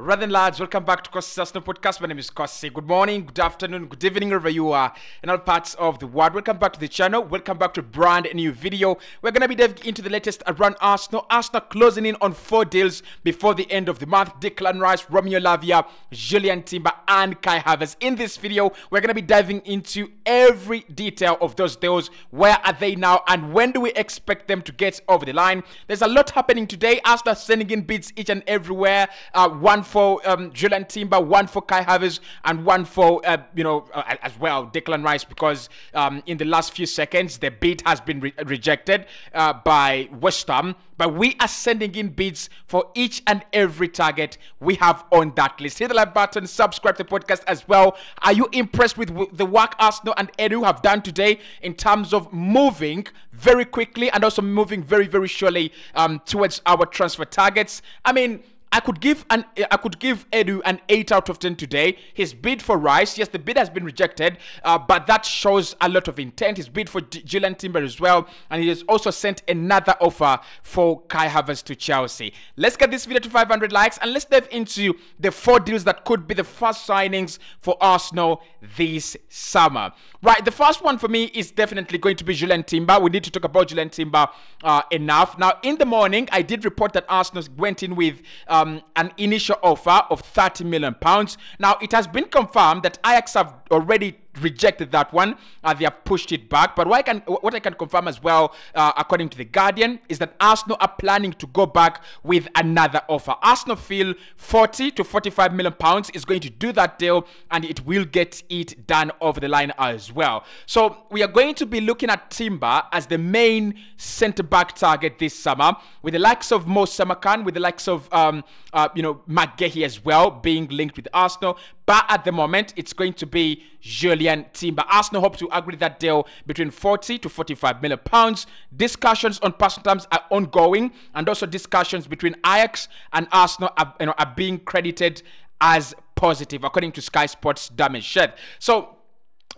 Rather than lads, welcome back to Kossi's Arsenal podcast. My name is Kossi. Good morning, good afternoon, good evening, wherever you are, in all parts of the world. Welcome back to the channel. Welcome back to a brand new video. We're going to be diving into the latest around Arsenal. Arsenal closing in on four deals before the end of the month. Declan Rice, Romeo Lavia, Julian Timber, and Kai Havertz. In this video, we're going to be diving into every detail of those deals. Where are they now, and when do we expect them to get over the line? There's a lot happening today. Arsenal sending in bids each and everywhere. Uh, one for um, Julian Timber, one for Kai Havers, and one for, uh, you know, uh, as well, Declan Rice, because um, in the last few seconds, the bid has been re rejected uh, by West Ham. But we are sending in bids for each and every target we have on that list. Hit the like button, subscribe to the podcast as well. Are you impressed with the work Arsenal and Edu have done today in terms of moving very quickly and also moving very, very surely um, towards our transfer targets? I mean, I could give an I could give Edu an 8 out of 10 today. His bid for Rice, yes, the bid has been rejected, uh, but that shows a lot of intent. His bid for Julian Timber as well, and he has also sent another offer for Kai Havertz to Chelsea. Let's get this video to 500 likes and let's dive into the four deals that could be the first signings for Arsenal this summer. Right, the first one for me is definitely going to be Julian Timber. We need to talk about Julian Timber uh, enough. Now, in the morning, I did report that Arsenal went in with. Uh, um, an initial offer of 30 million pounds. Now, it has been confirmed that Ajax have already rejected that one. Uh, they have pushed it back. But what I can, what I can confirm as well, uh, according to The Guardian, is that Arsenal are planning to go back with another offer. Arsenal feel 40 to 45 million pounds is going to do that deal and it will get it done over the line as well. So we are going to be looking at Timber as the main centre back target this summer with the likes of Mo Samakan, with the likes of, um, uh, you know, Matt as well being linked with Arsenal. But at the moment, it's going to be Jules Italian team, but Arsenal hope to agree that deal between 40 to 45 million pounds. Discussions on personal terms are ongoing, and also discussions between Ajax and Arsenal are, you know, are being credited as positive, according to Sky Sports Damage Shed. So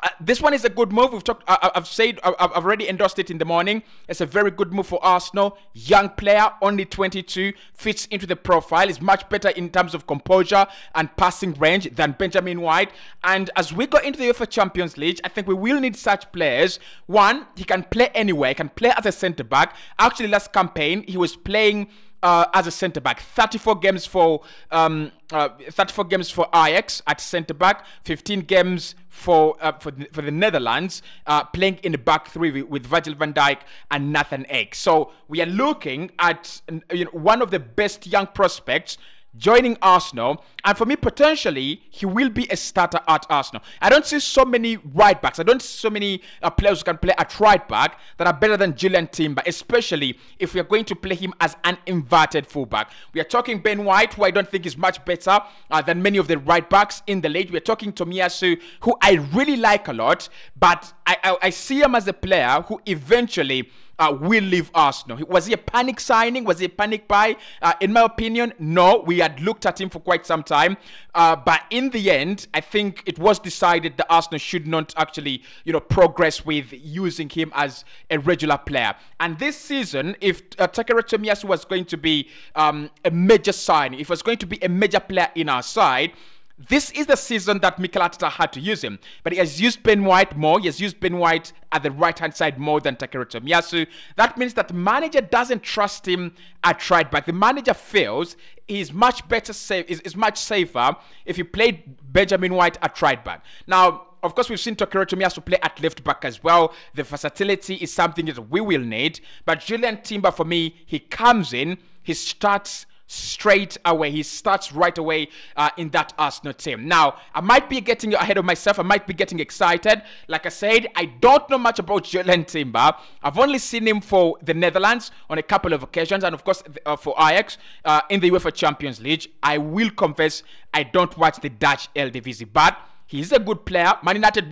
uh, this one is a good move. We've talked. I, have said. I, have already endorsed it in the morning. It's a very good move for Arsenal. Young player, only 22, fits into the profile. Is much better in terms of composure and passing range than Benjamin White. And as we go into the UEFA Champions League, I think we will need such players. One, he can play anywhere. He can play as a centre back. Actually, last campaign he was playing uh, as a centre back. 34 games for um, uh, 34 games for Ajax at centre back, 15 games for uh, for, the, for the Netherlands, uh, playing in the back three with, Virgil van Dijk and Nathan Ake. So we are looking at you know, one of the best young prospects joining Arsenal. And for me, potentially, he will be a starter at Arsenal. I don't see so many right backs. I don't see so many uh, players who can play at right back that are better than Julian Timber, especially if we are going to play him as an inverted fullback. We are talking Ben White, who I don't think is much better uh, than many of the right backs in the league. We are talking Tomiyasu, who I really like a lot, but I, I, I see him as a player who eventually uh, will leave Arsenal. Was he a panic signing? Was he a panic buy? Uh, in my opinion, no. We had looked at him for quite some time. Uh, but in the end, I think it was decided that Arsenal should not actually, you know, progress with using him as a regular player. And this season, if uh, Tomiyasu was going to be um, a major signing, if it was going to be a major player in our side, this is the season that Mikel Arteta had to use him, but he has used Ben White more. He has used Ben White at the right-hand side more than Takeru Tomiyasu. That means that the manager doesn't trust him at right back. The manager feels he's much better safe is, is much safer if he played Benjamin White at right back. Now, of course, we've seen Takeru Tomiyasu play at left back as well. The versatility is something that we will need, but Julian Timber, for me, he comes in, he starts straight away. He starts right away uh, in that Arsenal team. Now, I might be getting ahead of myself. I might be getting excited. Like I said, I don't know much about Jalen Timber. I've only seen him for the Netherlands on a couple of occasions and, of course, uh, for Ajax uh, in the UEFA Champions League. I will confess I don't watch the Dutch LDVZ, but he's a good player. Man United to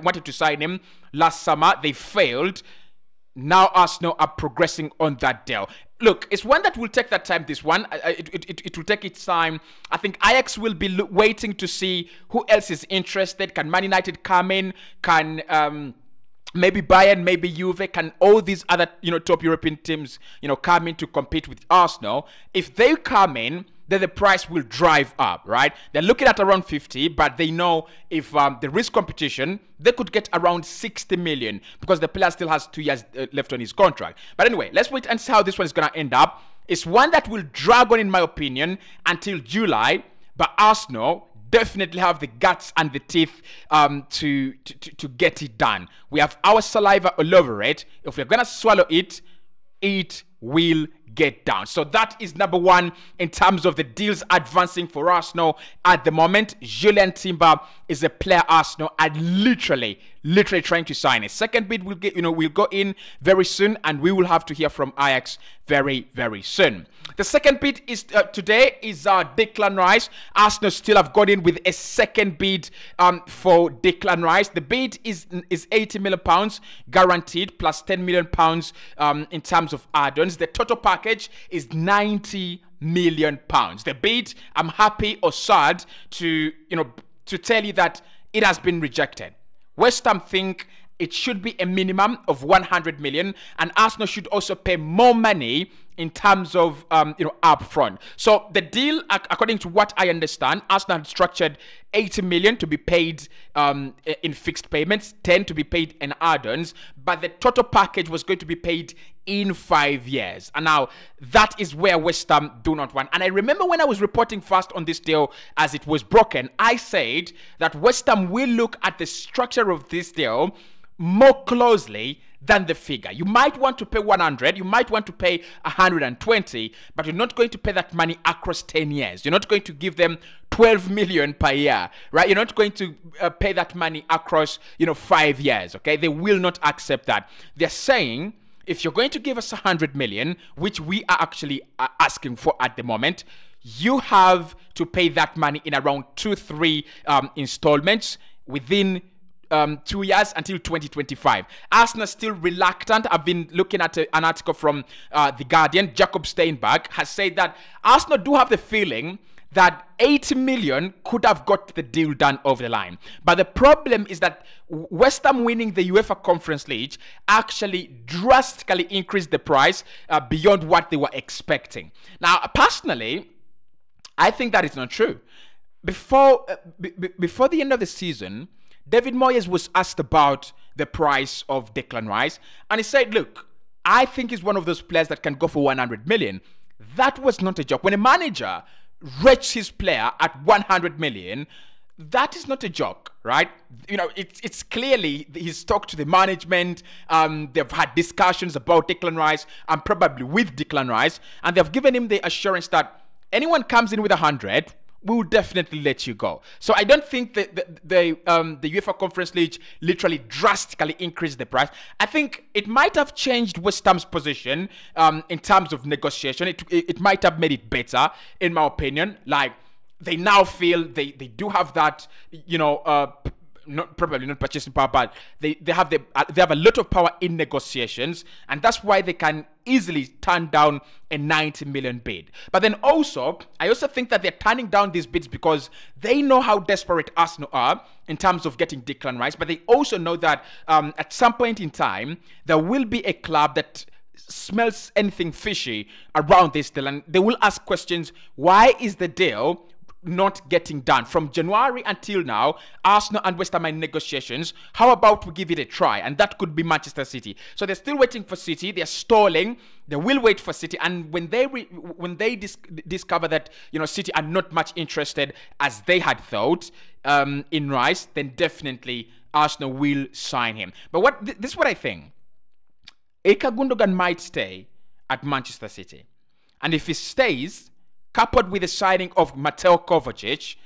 wanted to sign him last summer. They failed now Arsenal are progressing on that deal. Look, it's one that will take that time. This one, it, it, it, it will take its time. I think Ajax will be waiting to see who else is interested. Can Man United come in? Can um, maybe Bayern, maybe Juve? Can all these other you know top European teams you know come in to compete with Arsenal? If they come in then the price will drive up, right? They're looking at around 50, but they know if um, risk competition, they could get around 60 million because the player still has two years uh, left on his contract. But anyway, let's wait and see how this one is going to end up. It's one that will drag on, in my opinion, until July. But Arsenal definitely have the guts and the teeth um, to, to, to get it done. We have our saliva all over it. If we're going to swallow it, it will get down. So that is number one in terms of the deals advancing for Arsenal at the moment. Julian Timber is a player Arsenal are literally, literally trying to sign. A second bid will get, you know, we will go in very soon, and we will have to hear from Ajax very, very soon. The second bid is uh, today is uh, Declan Rice. Arsenal still have got in with a second bid um, for Declan Rice. The bid is is 80 million pounds guaranteed plus 10 million pounds um, in terms of add-ons. The total pack package is 90 million pounds. The bid, I'm happy or sad to, you know, to tell you that it has been rejected. West Ham think it should be a minimum of 100 million and Arsenal should also pay more money in terms of um, you know upfront. So the deal, according to what I understand, Arsenal structured 80 million to be paid um, in fixed payments, 10 to be paid in add-ons, but the total package was going to be paid in five years. And now that is where West Ham do not want. And I remember when I was reporting first on this deal as it was broken, I said that West Ham will look at the structure of this deal more closely than the figure. You might want to pay 100, you might want to pay 120, but you're not going to pay that money across 10 years. You're not going to give them 12 million per year, right? You're not going to uh, pay that money across, you know, 5 years, okay? They will not accept that. They're saying if you're going to give us 100 million, which we are actually uh, asking for at the moment, you have to pay that money in around 2 3 um, installments within um, two years until 2025. Arsenal still reluctant. I've been looking at a, uh, an article from uh, The Guardian. Jacob Steinberg has said that Arsenal do have the feeling that 80 million could have got the deal done over the line. But the problem is that West Ham winning the UEFA Conference League actually drastically increased the price uh, beyond what they were expecting. Now, personally, I think that is not true. Before uh, before the end of the season, David Moyes was asked about the price of Declan Rice, and he said, Look, I think he's one of those players that can go for 100 million. That was not a joke. When a manager rates his player at 100 million, that is not a joke, right? You know, it's it's clearly he's talked to the management. Um, they've had discussions about Declan Rice and probably with Declan Rice, and they've given him the assurance that anyone comes in with hundred, we'll definitely let you go. So I don't think that the the, um, the UEFA Conference League literally drastically increased the price. I think it might have changed West Ham's position um, in terms of negotiation. It, it might have made it better, in my opinion. Like they now feel they they do have that you know uh, not probably not purchasing power, but they they have the uh, they have a lot of power in negotiations, and that's why they can easily turn down a 90 million bid. But then also, I also think that they're turning down these bids because they know how desperate Arsenal are in terms of getting Declan Rice, but they also know that um, at some point in time there will be a club that smells anything fishy around this deal and they will ask questions why is the deal not getting done. From January until now, Arsenal and West Ham are in negotiations. How about we give it a try? And that could be Manchester City. So they're still waiting for City. They're stalling. They will wait for City. And when they when they dis discover that you know City are not much interested as they had thought um, in Rice, then definitely Arsenal will sign him. But what th this is what I think: Eka Gundogan might stay at Manchester City, and if he stays coupled with the signing of Mateo Kovacic,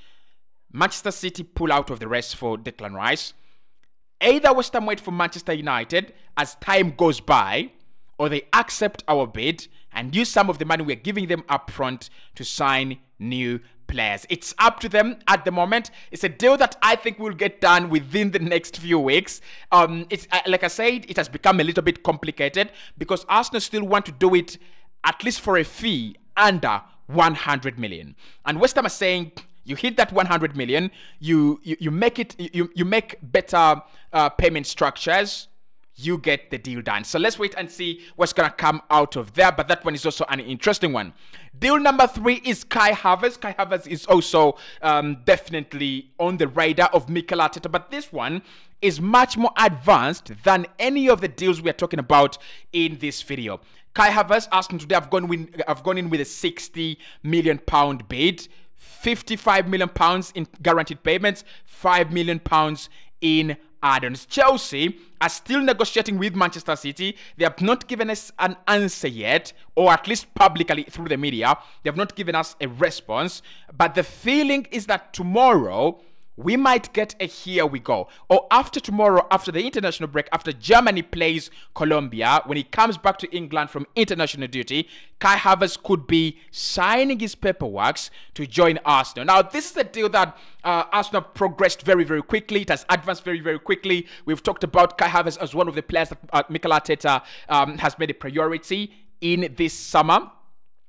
Manchester City pull out of the race for Declan Rice. Either West Ham wait for Manchester United as time goes by, or they accept our bid and use some of the money we're giving them up front to sign new players. It's up to them at the moment. It's a deal that I think will get done within the next few weeks. Um, it's uh, like I said, it has become a little bit complicated because Arsenal still want to do it at least for a fee under 100 million. And West Ham are saying, you hit that 100 million, you, you, you make it, you, you make better uh, payment structures, you get the deal done. So let's wait and see what's going to come out of there. But that one is also an interesting one. Deal number three is Kai Havertz. Kai Havertz is also um, definitely on the radar of Mikel Arteta. But this one is much more advanced than any of the deals we are talking about in this video. Kai Havertz, asking today, I've gone, win, I've gone in with a 60 million pound bid. 55 million pounds in guaranteed payments, 5 million pounds in add-ons. Chelsea are still negotiating with Manchester City. They have not given us an answer yet, or at least publicly through the media. They have not given us a response. But the feeling is that tomorrow we might get a here we go. Or after tomorrow, after the international break, after Germany plays Colombia, when he comes back to England from international duty, Kai Havertz could be signing his paperwork to join Arsenal. Now, this is a deal that uh, Arsenal progressed very, very quickly. It has advanced very, very quickly. We've talked about Kai Havertz as one of the players that uh, Mikel Arteta um, has made a priority in this summer.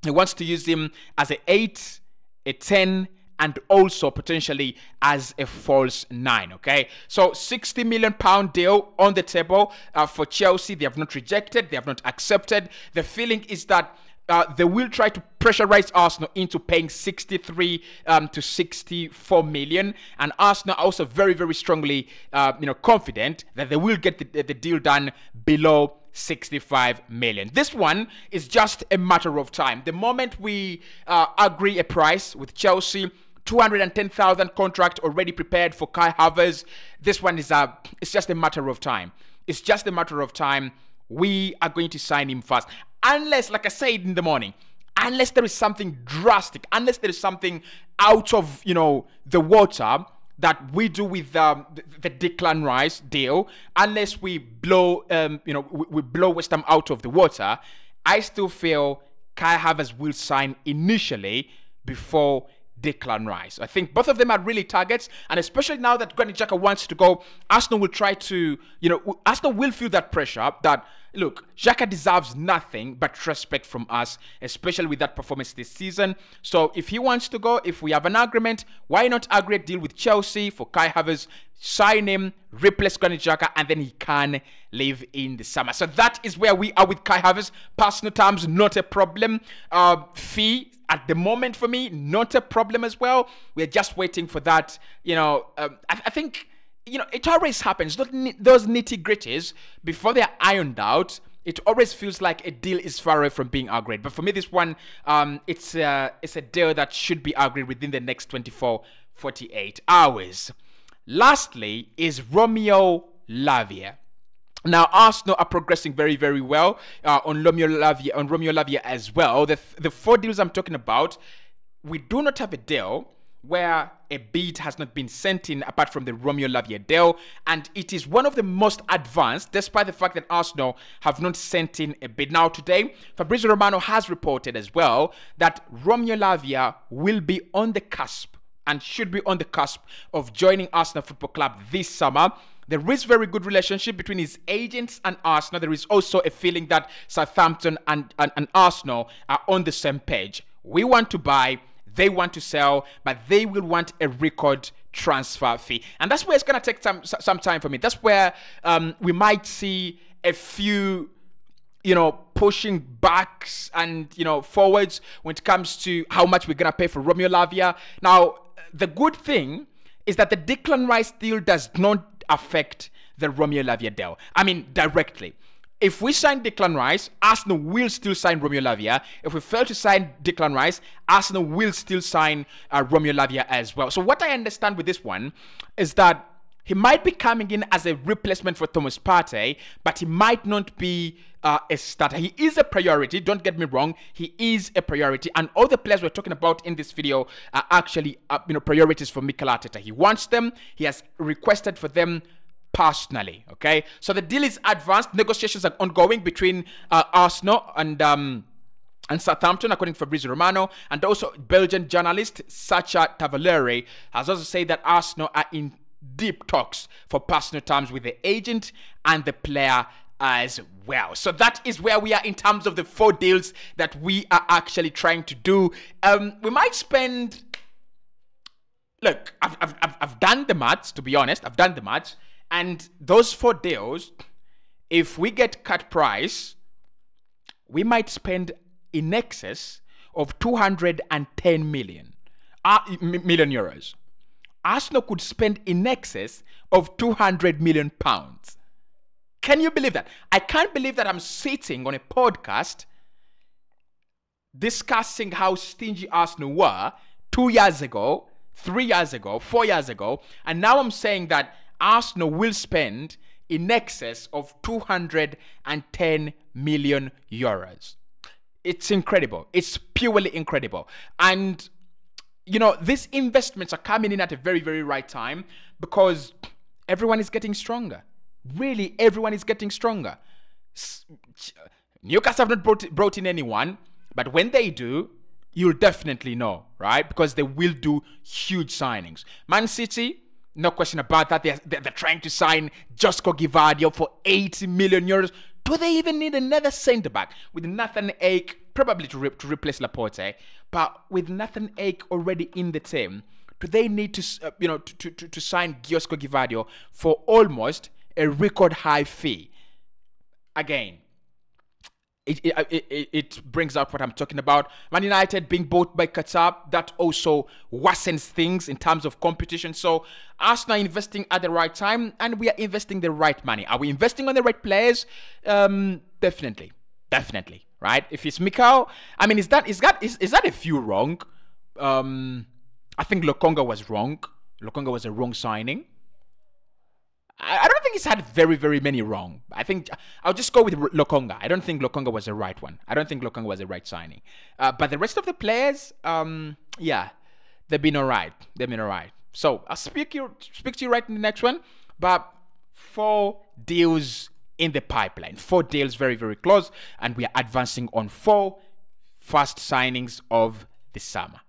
He wants to use him as an 8, a 10, and also potentially as a false nine. Okay, so 60 million pound deal on the table uh, for Chelsea. They have not rejected, they have not accepted. The feeling is that. Uh, they will try to pressurize Arsenal into paying 63 um, to 64 million, and Arsenal are also very, very strongly, uh, you know, confident that they will get the, the deal done below 65 million. This one is just a matter of time. The moment we uh, agree a price with Chelsea, 210,000 contract already prepared for Kai Havers. This one is a, uh, it's just a matter of time. It's just a matter of time. We are going to sign him fast. Unless, like I said in the morning, unless there is something drastic, unless there is something out of, you know, the water that we do with um, the, the Declan Rice deal, unless we blow, um, you know, we, we blow West Ham out of the water, I still feel Kai Havers will sign initially before Declan Rice. I think both of them are really targets, and especially now that Granit Xhaka wants to go, Arsenal will try to, you know, Arsenal will feel that pressure that Look, Xhaka deserves nothing but respect from us, especially with that performance this season. So if he wants to go, if we have an agreement, why not agree a deal with Chelsea for Kai Havertz, sign him, replace Granit Xhaka, and then he can live in the summer. So that is where we are with Kai Havertz. Personal terms, not a problem. Uh, fee at the moment for me, not a problem as well. We're just waiting for that. You know, um, I, I think you know, it always happens. Those nitty gritties, before they're ironed out, it always feels like a deal is far away from being agreed. But for me, this one, um, it's, uh, it's a deal that should be agreed within the next 24, 48 hours. Lastly, is Romeo Lavia. Now Arsenal are progressing very, very well uh, on Romeo Lavia, on Romeo Lavia as well. The the four deals I'm talking about, we do not have a deal where a bid has not been sent in apart from the Romeo Laviadel, and it is one of the most advanced, despite the fact that Arsenal have not sent in a bid. Now, today, Fabrizio Romano has reported as well that Romeo Lavia will be on the cusp and should be on the cusp of joining Arsenal Football Club this summer. There is very good relationship between his agents and Arsenal. There is also a feeling that Southampton and, and, and Arsenal are on the same page. We want to buy they want to sell, but they will want a record transfer fee. And that's where it's going to take some, some time for me. That's where um, we might see a few you know, pushing backs and, you know, forwards when it comes to how much we're going to pay for Romeo Lavia. Now, the good thing is that the Declan Rice deal does not affect the Romeo Lavia deal. I mean, directly if we sign Declan Rice, Arsenal will still sign Romeo Lavia. If we fail to sign Declan Rice, Arsenal will still sign uh, Romeo Lavia as well. So what I understand with this one is that he might be coming in as a replacement for Thomas Partey, but he might not be uh, a starter. He is a priority, don't get me wrong. He is a priority. And all the players we're talking about in this video are actually uh, you know, priorities for Mikel Arteta. He wants them. He has requested for them personally. Okay, so the deal is advanced. Negotiations are ongoing between uh, Arsenal and. Um, and Southampton, according to Fabrizio Romano, and also Belgian journalist Sacha Tavallere has also said that Arsenal are in deep talks for personal terms with the agent and the player as well. So that is where we are in terms of the four deals that we are actually trying to do. Um, we might spend. Look, I've, I've, I've done the maths, to be honest. I've done the maths. And those four deals, if we get cut price, we might spend in excess of 210 million, uh, million euros. Arsenal could spend in excess of 200 million pounds. Can you believe that? I can't believe that I'm sitting on a podcast discussing how stingy Arsenal were two years ago, three years ago, four years ago, and now I'm saying that Arsenal will spend in excess of 210 million euros. It's incredible. It's purely incredible. And, you know, these investments are coming in at a very, very right time because everyone is getting stronger. Really, everyone is getting stronger. Newcastle have not brought, brought in anyone, but when they do, you'll definitely know, right? Because they will do huge signings. Man City, no question about that. They're, they're, trying to sign Josko Givadio for 80 million euros. Do they even need another centre back with Nathan Ake, probably to, re- to replace Laporte, but with Nathan Ake already in the team? Do they need to, uh, you know, to, to, to sign Josco Givadio for almost a record high fee? Again, it, it, it, it, brings up what I'm talking about. Man United being bought by Qatar, that also worsens things in terms of competition. So Arsenal investing at the right time and we are investing the right money. Are we investing on the right players? Um, definitely. Definitely. Right? If it's Mikao, I mean, is that is that is, is that a few wrong? Um, I think Lokonga was wrong. Lokonga was a wrong signing. I don't think he's had very, very many wrong. I think I'll just go with Lokonga. I don't think Lokonga was the right one. I don't think Lokonga was the right signing. Uh, but the rest of the players, um, yeah, they've been all right. They've been all right. So I'll speak, you, speak to you right in the next one. But four deals in the pipeline. Four deals very, very close. And we are advancing on four fast signings of the summer.